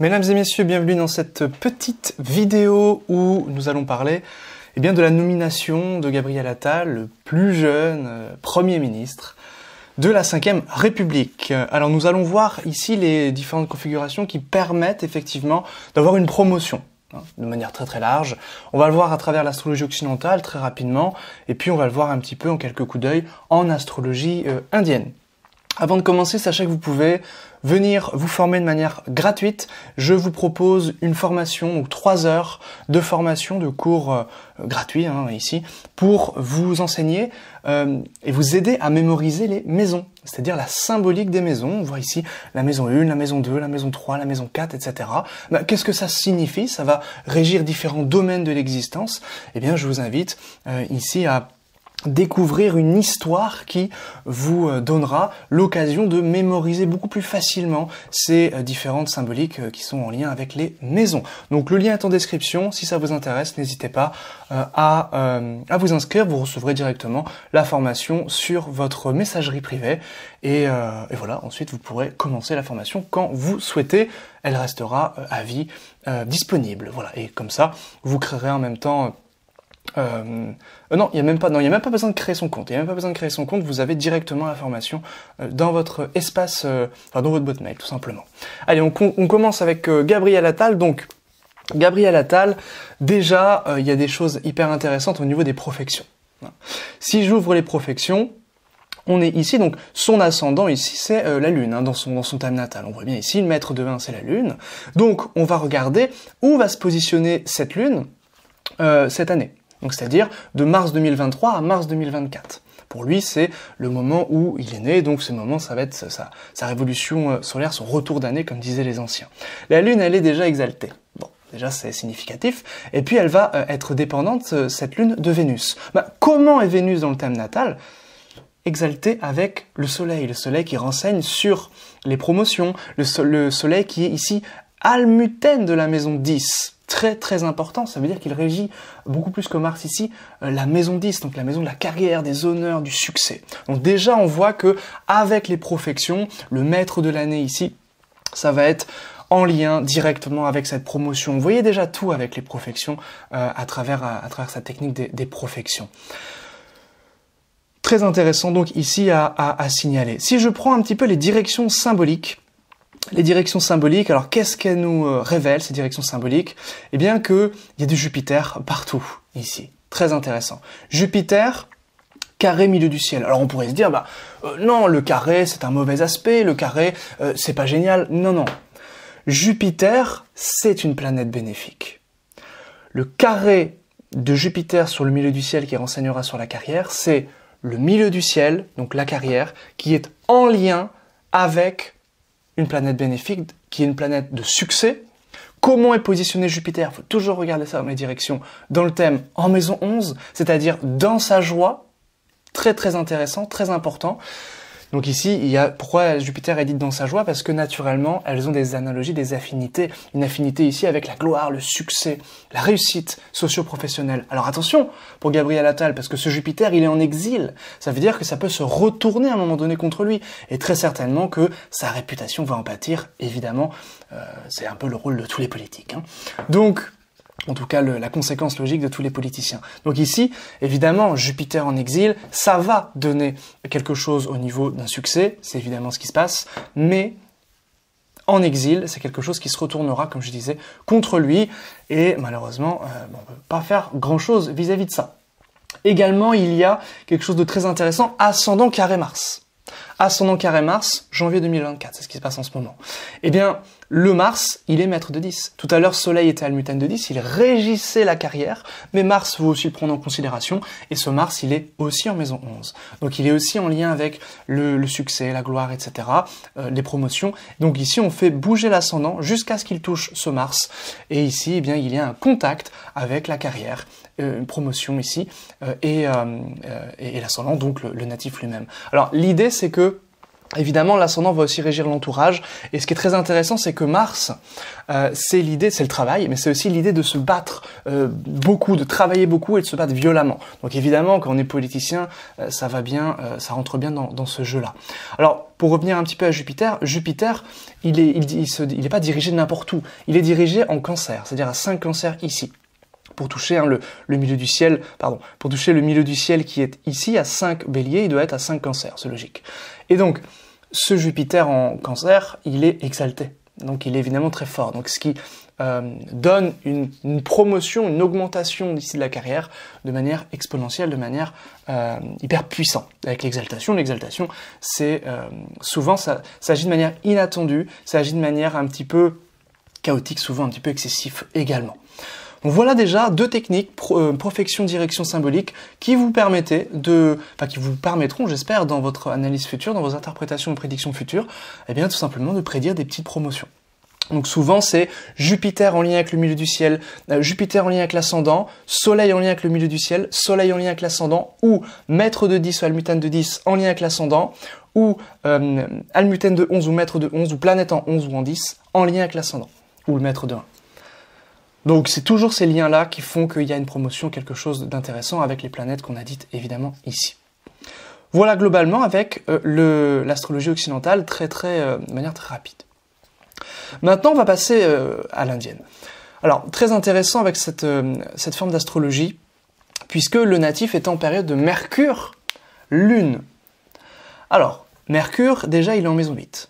Mesdames et messieurs, bienvenue dans cette petite vidéo où nous allons parler eh bien, de la nomination de Gabriel Attal, le plus jeune euh, Premier ministre de la Ve République. Euh, alors nous allons voir ici les différentes configurations qui permettent effectivement d'avoir une promotion hein, de manière très très large. On va le voir à travers l'astrologie occidentale très rapidement et puis on va le voir un petit peu en quelques coups d'œil en astrologie euh, indienne. Avant de commencer, sachez que vous pouvez venir vous former de manière gratuite. Je vous propose une formation ou trois heures de formation, de cours euh, gratuits hein, ici, pour vous enseigner euh, et vous aider à mémoriser les maisons, c'est-à-dire la symbolique des maisons. On voit ici la maison 1, la maison 2, la maison 3, la maison 4, etc. Bah, qu'est-ce que ça signifie Ça va régir différents domaines de l'existence. Eh bien, je vous invite euh, ici à découvrir une histoire qui vous euh, donnera l'occasion de mémoriser beaucoup plus facilement ces euh, différentes symboliques euh, qui sont en lien avec les maisons. Donc le lien est en description, si ça vous intéresse, n'hésitez pas à, à vous inscrire, vous recevrez directement la formation sur votre messagerie privée et, et voilà, ensuite vous pourrez commencer la formation quand vous souhaitez, elle restera à vie disponible. Voilà, et comme ça, vous créerez en même temps euh, euh, non, il n'y a même pas, non, il a même pas besoin de créer son compte. Il n'y a même pas besoin de créer son compte. Vous avez directement l'information formation euh, dans votre espace, euh, enfin, dans votre boîte mail, tout simplement. Allez, on, on commence avec Gabriel Attal. Donc, Gabriel Attal, déjà, il y a des choses hyper intéressantes au niveau des profections. Si j'ouvre les profections, on est ici, donc son ascendant ici, c'est la Lune, hein, dans, son, dans son thème natal. On voit bien ici, le maître de vin, c'est la Lune. Donc, on va regarder où va se positionner cette Lune euh, cette année donc c'est-à-dire de mars 2023 à mars 2024. Pour lui, c'est le moment où il est né, donc ce moment, ça va être sa, révolution euh, solaire, son retour d'année, comme disaient les anciens. La Lune, elle est déjà exaltée. Bon, déjà c'est significatif. Et puis elle va euh, être dépendante, euh, cette Lune, de Vénus. Bah, comment est Vénus dans le thème natal exaltée avec le soleil, le soleil qui renseigne sur les promotions, le, le soleil qui est ici almuten de la maison 10, très très important. Ça veut dire qu'il régit beaucoup plus que Mars ici euh, la maison 10, donc la maison de la carrière, des honneurs, du succès. Donc déjà on voit que avec les profections, le maître de l'année ici, ça va être en lien directement avec cette promotion. Vous voyez déjà tout avec les profections euh, à, travers, à, travers sa technique des, des profections très intéressant donc ici à, à, à, signaler. Si je prends un petit peu les directions symboliques les directions symboliques. Alors qu'est-ce qu'elles nous euh, révèlent ces directions symboliques Eh bien que y a du Jupiter partout ici. Très intéressant. Jupiter carré milieu du ciel. Alors on pourrait se dire bah euh, non, le carré c'est un mauvais aspect, le carré euh, c'est pas génial. Non non. Jupiter, c'est une planète bénéfique. Le carré de Jupiter sur le milieu du ciel qui renseignera sur la carrière, c'est le milieu du ciel, donc la carrière, qui est en lien avec une planète bénéfique, qui est une planète de succès. Comment est positionné Jupiter Il faut toujours regarder ça dans les directions. Dans le thème en maison 11, c'est-à-dire dans sa joie, très très intéressant, très important. Donc ici, il y a pourquoi Jupiter est dite dans sa joie Parce que naturellement, elles ont des analogies, des affinités. Une affinité ici avec la gloire, le succès, la réussite socio-professionnelle. Alors attention pour Gabriel Attal, parce que ce Jupiter, il est en exil. Ça veut dire que ça peut se retourner à un moment donné contre lui. Et très certainement que sa réputation va en pâtir, évidemment. Euh, c'est un peu le rôle de tous les politiques. Hein. Donc, en tout cas la conséquence logique de tous les politiciens. Donc ici, évidemment, Jupiter en exil, ça va donner quelque chose au niveau d'un succès, c'est évidemment ce qui se passe, mais en exil, c'est quelque chose qui se retournera, comme je disais, contre lui, et malheureusement, euh, on ne peut pas faire grand-chose vis-à-vis de ça. Également, il y a quelque chose de très intéressant, ascendant carré Mars ascendant carré Mars, janvier 2024, c'est ce qui se passe en ce moment. Eh bien, le Mars, il est maître de 10. Tout à l'heure, Soleil était almutaine de 10, il régissait la carrière, mais Mars, vous aussi le prendre en considération, et ce Mars, il est aussi en maison 11. Donc il est aussi en lien avec le, succès, la gloire, etc., euh, les promotions. Donc ici, on fait bouger l'ascendant jusqu'à ce qu'il touche ce Mars, et ici, eh bien, il y a un contact avec la carrière, euh, une promotion ici, euh, et, l'ascendant, donc le natif lui-même. Alors l'idée, c'est que Évidemment, l'ascendant va aussi régir l'entourage. Et ce qui est très intéressant, c'est que Mars, euh, c'est l'idée, c'est le travail, mais c'est aussi l'idée de se battre euh, beaucoup, de travailler beaucoup et de se battre violemment. Donc évidemment, quand on est politicien, euh, ça va bien, ça rentre bien dans, ce jeu-là. Alors, pour revenir un petit peu à Jupiter, Jupiter, il n'est pas dirigé n'importe où. Il est dirigé en cancer, c'est-à-dire à 5 cancers ici pour toucher hein, le, milieu du ciel, pardon, pour toucher le milieu du ciel qui est ici à 5 béliers, il doit être à 5 cancers, c'est logique. Et donc, ce Jupiter en cancer, il est exalté. Donc il est évidemment très fort. Donc ce qui euh, donne une, promotion, une augmentation d'ici de la carrière de manière exponentielle, de manière euh, hyper puissante. Avec l'exaltation, l'exaltation, c'est euh, souvent, ça, s'agit de manière inattendue, ça s'agit de manière un petit peu chaotique, souvent un petit peu excessif également voilà déjà deux techniques, pro, euh, perfection, direction symbolique, qui vous permettaient de, enfin qui vous permettront, j'espère, dans votre analyse future, dans vos interprétations et prédictions futures, et eh bien tout simplement de prédire des petites promotions. Donc souvent c'est Jupiter en lien avec le milieu du ciel, euh, Jupiter en lien avec l'ascendant, Soleil en lien avec le milieu du ciel, Soleil en lien avec l'ascendant, ou Maître de 10 ou Almutane de 10 en lien avec l'ascendant, ou euh, de 11 ou Maître de 11 ou Planète en 11 ou en 10 en lien avec l'ascendant, ou le Maître de 1. Donc c'est toujours ces liens-là qui font qu'il y a une promotion, quelque chose d'intéressant avec les planètes qu'on a dites évidemment ici. Voilà globalement avec euh, l'astrologie occidentale très très euh, de manière très rapide. Maintenant on va passer euh, à l'indienne. Alors très intéressant avec cette, cette forme d'astrologie, puisque le natif est en période de Mercure, Lune. Alors, Mercure, déjà il est en maison 8.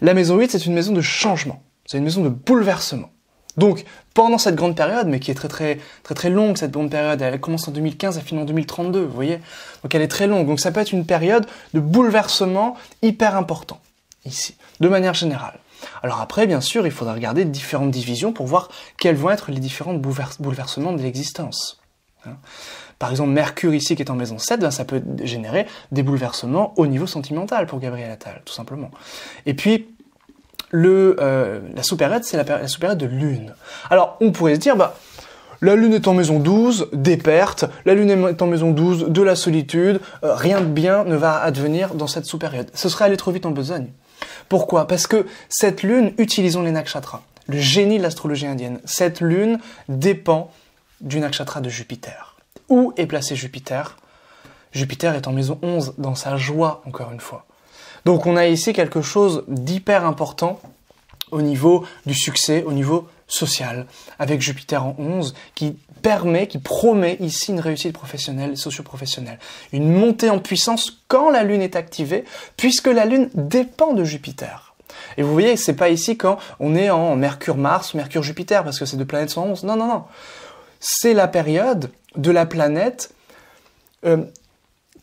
La maison 8, c'est une maison de changement, c'est une maison de bouleversement. Donc, pendant cette grande période, mais qui est très très très très longue, cette grande période, elle commence en 2015, elle finit en 2032, vous voyez Donc elle est très longue, donc ça peut être une période de bouleversement hyper important, ici, de manière générale. Alors après, bien sûr, il faudra regarder différentes divisions pour voir quels vont être les différents bouleversements de l'existence. Hein. Par exemple, Mercure ici qui est en maison 7, ben, ça peut générer des bouleversements au niveau sentimental pour Gabriel Attal, tout simplement. Et puis, le, euh, la supériode, c'est la, la période de lune. Alors, on pourrait se dire, bah, la lune est en maison 12, des pertes. La lune est en maison 12, de la solitude. Euh, rien de bien ne va advenir dans cette sous-période. Ce serait aller trop vite en besogne. Pourquoi Parce que cette lune, utilisons les nakshatras, le génie de l'astrologie indienne, cette lune dépend du nakshatra de Jupiter. Où est placé Jupiter Jupiter est en maison 11, dans sa joie, encore une fois. Donc on a ici quelque chose d'hyper important au niveau du succès, au niveau social, avec Jupiter en 11, qui permet, qui promet ici une réussite professionnelle, socio-professionnelle. Une montée en puissance quand la Lune est activée, puisque la Lune dépend de Jupiter. Et vous voyez, c'est pas ici quand on est en Mercure-Mars, Mercure-Jupiter, parce que ces deux planètes sont 11. Non, non, non. C'est la période de la planète euh,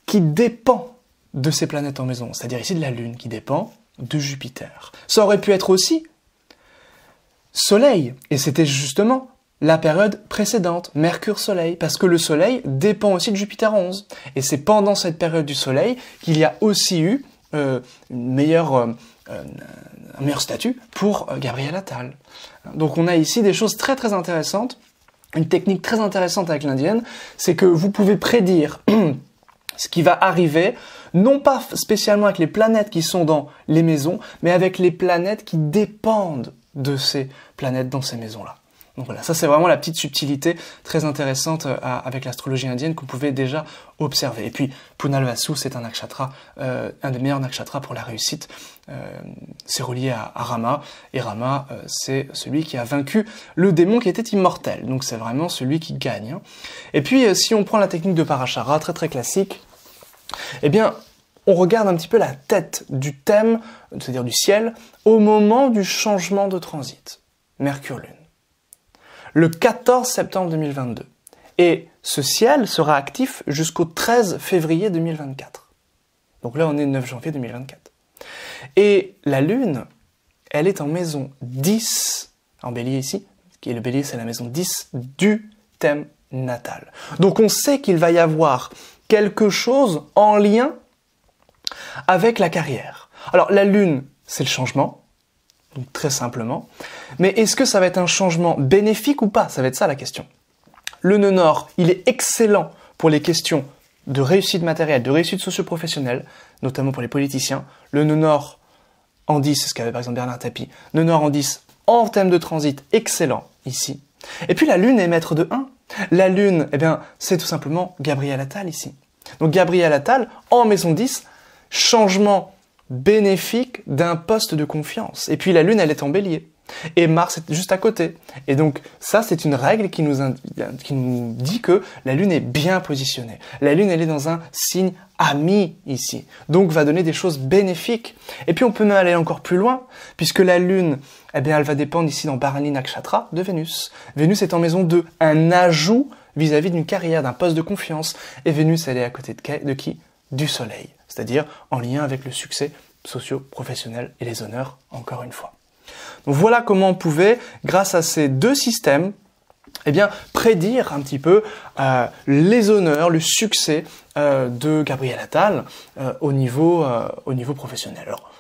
qui dépend de ces planètes en maison, c'est-à-dire ici de la Lune qui dépend de Jupiter. Ça aurait pu être aussi Soleil, et c'était justement la période précédente, Mercure-Soleil, parce que le Soleil dépend aussi de Jupiter 11. Et c'est pendant cette période du Soleil qu'il y a aussi eu euh, euh, euh, un meilleur statut pour Gabriel Attal. Donc on a ici des choses très très intéressantes. Une technique très intéressante avec l'indienne, c'est que vous pouvez prédire ce qui va arriver, non pas spécialement avec les planètes qui sont dans les maisons, mais avec les planètes qui dépendent de ces planètes dans ces maisons-là. Donc voilà, ça c'est vraiment la petite subtilité très intéressante euh, avec l'astrologie indienne qu'on pouvait déjà observer. Et puis Punalvasu, c'est un nakshatra, euh, un des meilleurs nakshatras pour la réussite. Euh, c'est relié à, Rama, et Rama c'est celui qui a vaincu le démon qui était immortel. Donc c'est vraiment celui qui gagne. Hein. Et puis si on prend la technique de Parashara, très très classique, eh bien, on regarde un petit peu la tête du thème, c'est-à-dire du ciel, au moment du changement de transit, Mercure-Lune. Le 14 septembre 2022. Et ce ciel sera actif jusqu'au 13 février 2024. Donc là, on est le 9 janvier 2024. Et la Lune, elle est en maison 10, en bélier ici, qui est le bélier, c'est la maison 10 du thème natal. Donc on sait qu'il va y avoir quelque chose en lien avec la carrière. Alors la lune, c'est le changement, donc très simplement. Mais est-ce que ça va être un changement bénéfique ou pas Ça va être ça la question. Le nœud nord, il est excellent pour les questions de réussite matérielle, de réussite socio-professionnelle, notamment pour les politiciens. Le nœud nord en 10, c'est ce qu'avait par exemple Bernard Tapie. Nœud nord en 10, en thème de transit, excellent ici. Et puis la lune est maître de 1. La Lune, eh bien, c'est tout simplement Gabriel Attal ici. Donc Gabriel Attal, en maison 10, changement bénéfique d'un poste de confiance. Et puis la Lune, elle est en bélier. Et Mars est juste à côté. Et donc ça, c'est une règle qui nous, dit que la Lune est bien positionnée. La Lune, elle est dans un signe ami ici. Donc va donner des choses bénéfiques. Et puis on peut même aller encore plus loin, puisque la Lune, eh elle va dépendre ici dans Bharani Nakshatra de Vénus. Vénus est en maison 2, un ajout vis-à-vis d'une carrière, d'un poste de confiance. Et Vénus, elle est à côté de qui Du Soleil, c'est-à-dire en lien avec le succès socio-professionnel et les honneurs, encore une fois voilà comment on pouvait, grâce à ces deux systèmes, eh bien, prédire un petit peu euh, les honneurs, le succès euh, de Gabriel Attal euh, au, niveau, au niveau professionnel. Alors,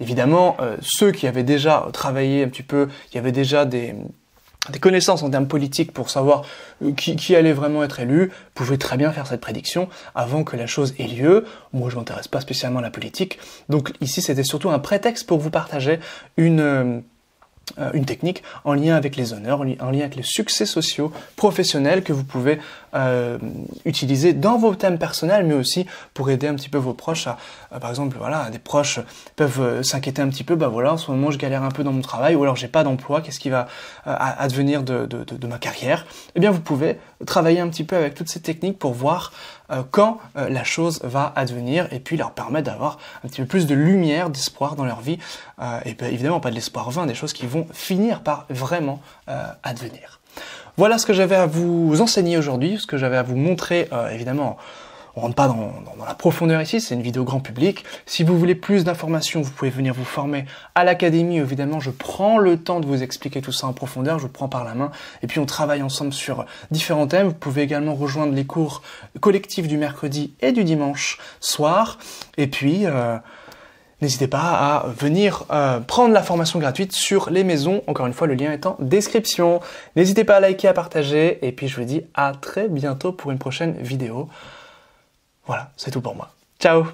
évidemment, ceux qui avaient déjà travaillé un petit peu, qui avaient déjà des, des connaissances en termes politiques pour savoir qui, qui, allait vraiment être élu, pouvaient très bien faire cette prédiction avant que la chose ait lieu. Moi, je m'intéresse pas spécialement à la politique, donc ici, c'était surtout un prétexte pour vous partager une euh, une technique en lien avec les honneurs, en lien avec les succès sociaux, professionnels que vous pouvez euh, utiliser dans vos thèmes personnels, mais aussi pour aider un petit peu vos proches à, euh, par exemple, voilà, des proches peuvent s'inquiéter un petit peu, bah voilà, en ce moment je galère un peu dans mon travail, ou alors j'ai pas d'emploi, qu'est-ce qui va advenir de, de ma carrière Eh bien, vous pouvez travailler un petit peu avec toutes ces techniques pour voir euh, quand euh, la chose va advenir et puis leur permettre d'avoir un petit peu plus de lumière, d'espoir dans leur vie. Euh, et bien évidemment pas de l'espoir vain, des choses qui vont finir par vraiment advenir. Voilà ce que j'avais à vous enseigner aujourd'hui, ce que j'avais à vous montrer évidemment on rentre pas dans, la profondeur ici, c'est une vidéo grand public. Si vous voulez plus d'informations, vous pouvez venir vous former à l'académie. Évidemment, je prends le temps de vous expliquer tout ça en profondeur, je vous prends par la main et puis on travaille ensemble sur différents thèmes. Vous pouvez également rejoindre les cours collectifs du mercredi et du dimanche soir. Et puis... Euh, n'hésitez pas à venir euh, prendre la formation gratuite sur les maisons. Encore une fois, le lien est en description. N'hésitez pas à liker, à partager. Et puis je vous dis à très bientôt pour une prochaine vidéo. Voilà, c'est tout pour moi. Ciao